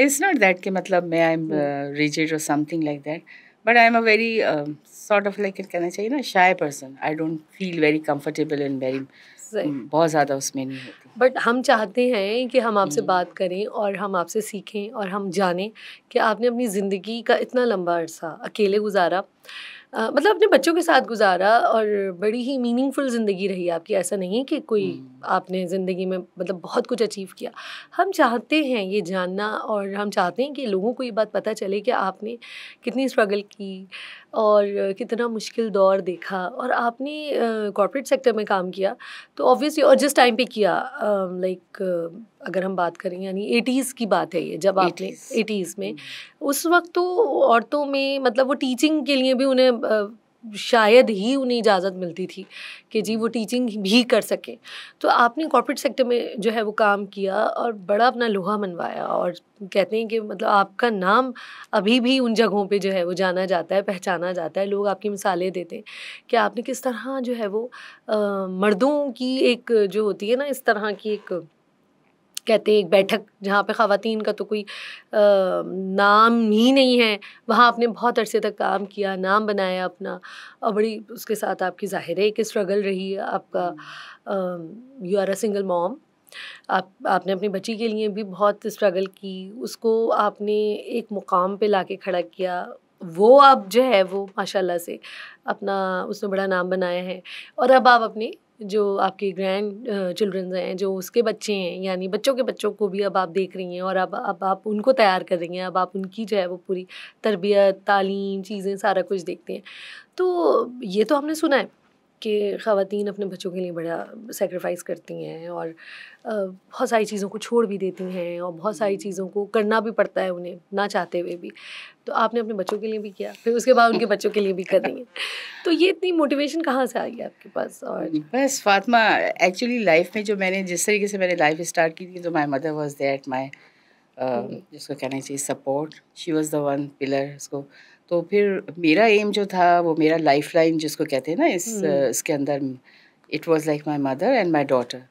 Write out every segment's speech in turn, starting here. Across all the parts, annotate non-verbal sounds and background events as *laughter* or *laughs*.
It's not that कि मतलब मैं आई एम रिजिड और something like that but I am a very sort of like कहना चाहिए ना shy person I don't feel very comfortable and very बहुत ज़्यादा उसमें नहीं होती बट हम चाहते हैं कि हम आपसे hmm. बात करें और हम आपसे सीखें और हम जानें कि आपने अपनी ज़िंदगी का इतना लंबा अरसा अकेले गुजारा मतलब अपने बच्चों के साथ गुजारा और बड़ी ही मीनिंगफुल ज़िंदगी रही आपकी ऐसा नहीं है कि कोई हम्म। आपने ज़िंदगी में मतलब बहुत कुछ अचीव किया हम चाहते हैं ये जानना और हम चाहते हैं कि लोगों को ये बात पता चले कि आपने कितनी स्ट्रगल की और कितना मुश्किल दौर देखा और आपने कॉरपोरेट सेक्टर में काम किया तो ऑब्वियसली और जिस टाइम पे किया लाइक अगर हम बात करें यानी एटीज़ की बात है ये जब आपने एटीज़ में हम्म। उस वक्त तो औरतों में मतलब वो टीचिंग के लिए भी उन्हें शायद ही उन्हें इजाज़त मिलती थी कि जी वो टीचिंग भी कर सके तो आपने कॉर्पोरेट सेक्टर में जो है वो काम किया और बड़ा अपना लोहा मनवाया और कहते हैं कि मतलब आपका नाम अभी भी उन जगहों पे जो है वो जाना जाता है पहचाना जाता है लोग आपकी मिसालें देते हैं कि आपने किस तरह जो है वो आ, मर्दों की एक जो होती है ना इस तरह की एक कहते एक बैठक जहाँ पे ख़वातीन का तो कोई आ, नाम ही नहीं है वहाँ आपने बहुत अरसे तक काम किया नाम बनाया अपना और बड़ी उसके साथ आपकी जाहिर है कि स्ट्रगल रही है आपका you are a single mom आप आपने अपनी बच्ची के लिए भी बहुत स्ट्रगल की उसको आपने एक मुकाम पे लाके खड़ा किया वो आप जो है वो माशाल्लाह से अपना उसने बड़ा नाम बनाया है और अब आप अपने जो आपके ग्रैंड चिल्ड्रन हैं जो उसके बच्चे हैं यानी बच्चों के बच्चों को भी अब आप देख रही हैं और अब अब आप उनको तैयार कर रही हैं अब आप उनकी जो है वो पूरी तरबियत तालीम चीज़ें सारा कुछ देखते हैं तो ये तो हमने सुना है कि खातन अपने बच्चों के लिए बड़ा सेक्रीफाइस करती हैं और बहुत सारी चीज़ों को छोड़ भी देती हैं और बहुत सारी हम्म। चीज़ों को करना भी पड़ता है उन्हें ना चाहते हुए भी तो आपने अपने बच्चों के लिए भी किया फिर उसके बाद उनके बच्चों के लिए भी कर रही हैं तो ये इतनी मोटिवेशन कहाँ से गई आपके पास और हम्म, बस फातिमा एक्चुअली लाइफ में जो मैंने जिस तरीके से मैंने लाइफ स्टार्ट की थी तो my mother was that my जिसको कहना चाहिए support she was the one pillar उसको तो फिर मेरा एम जो था वो मेरा लाइफ लाइन जिसको कहते हैं ना इस uh, इसके अंदर it was like my mother and my daughter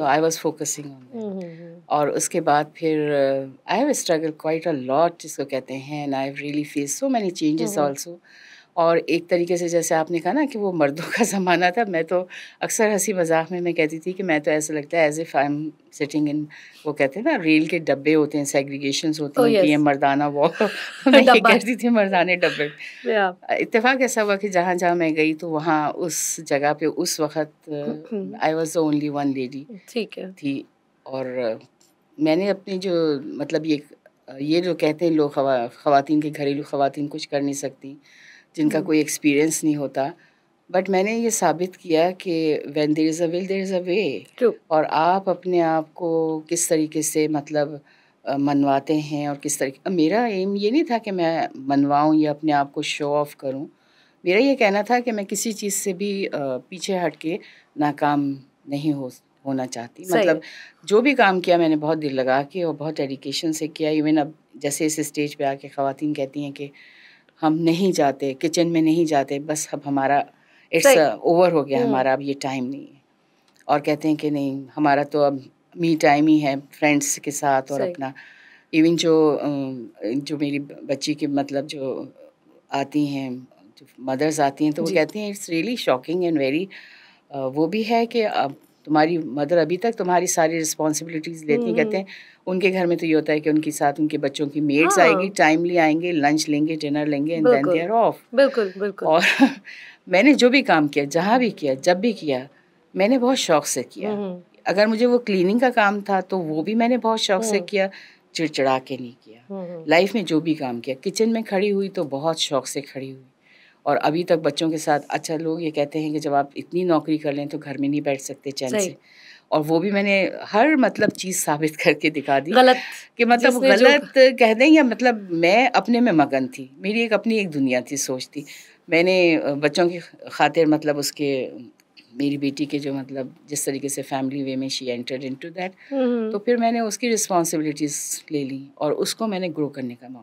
I was focusing on और उसके बाद फिर I have struggle quite a lot जिसको कहते हैं and I really face so many changes also और एक तरीके से जैसे आपने कहा ना कि वो मर्दों का *laughs* ज़माना था मैं तो अक्सर हंसी मजाक में मैं कहती थी कि मैं तो ऐसा लगता है as if I am sitting in वो कहते हैं ना रेल के डब्बे होते हैं सेग्रीगेशन होते oh, हैं yes. मर्दाना वॉक *laughs* *laughs* मैं ये कहती थी मर्दाने डब्बे yeah. इतफाक़ ऐसा हुआ कि जहाँ जहाँ मैं गई तो वहाँ उस जगह पे उस वक्त I was the only one lady ठीक है थी और मैंने अपनी जो मतलब ये ये जो कहते हैं लोग खवा खातन के घरेलू खातन कुछ कर नहीं सकती जिनका कोई एक्सपीरियंस नहीं होता बट मैंने ये साबित किया कि when there is a will there is a way और आप अपने आप को किस तरीके से मतलब मनवाते हैं और किस तरीके मेरा एम ये नहीं था कि मैं मनवाऊँ या अपने आप को शो ऑफ करूँ मेरा ये कहना था कि मैं किसी चीज़ से भी पीछे हट के नाकाम नहीं हो होना चाहती मतलब जो भी काम किया मैंने बहुत दिल लगा के और बहुत डेडिकेशन से किया इवन अब जैसे इस स्टेज पे आके ख़वातीन कहती हैं कि हम नहीं जाते किचन में नहीं जाते बस अब हमारा इट्स ओवर हो गया हम्म। हमारा अब ये टाइम नहीं है और कहते हैं कि नहीं हमारा तो अब मी टाइम ही है फ्रेंड्स के साथ और अपना इवन जो जो मेरी बच्ची के मतलब जो आती हैं मदर्स आती हैं तो वो कहती हैं it's really shocking and very वो भी है कि अब तुम्हारी मदर अभी तक तुम्हारी सारी रिस्पॉन्सिबिलिटीज लेती हम्म। कहते हैं उनके घर में तो ये होता है कि उनके साथ उनके बच्चों की मेड्स हाँ। आएगी टाइमली आएंगे लंच लेंगे डिनर लेंगे and then they are off बिल्कुल बिल्कुल और *laughs* मैंने जो भी काम किया जहाँ भी किया जब भी किया मैंने बहुत शौक से किया हम्म। अगर मुझे वो क्लीनिंग का काम था तो वो भी मैंने बहुत शौक से हम्म। किया चिड़चिड़ा के नहीं किया लाइफ में जो भी काम किया किचन में खड़ी हुई तो बहुत शौक से खड़ी हुई और अभी तक बच्चों के साथ अच्छा लोग ये कहते हैं कि जब आप इतनी नौकरी कर लें तो घर में नहीं बैठ सकते चैन से और वो भी मैंने हर मतलब चीज़ साबित *laughs* करके दिखा दी गलत कि मतलब गलत कह दें या मतलब मैं अपने में मगन थी मेरी एक अपनी एक दुनिया थी सोच थी मैंने बच्चों की खातिर मतलब उसके मेरी बेटी के जो मतलब जिस तरीके से फैमिली वे में शी एंटर्ड इनटू दैट तो फिर मैंने उसकी रिस्पॉन्सिबिलिटीज़ ले ली और उसको मैंने ग्रो करने का मौका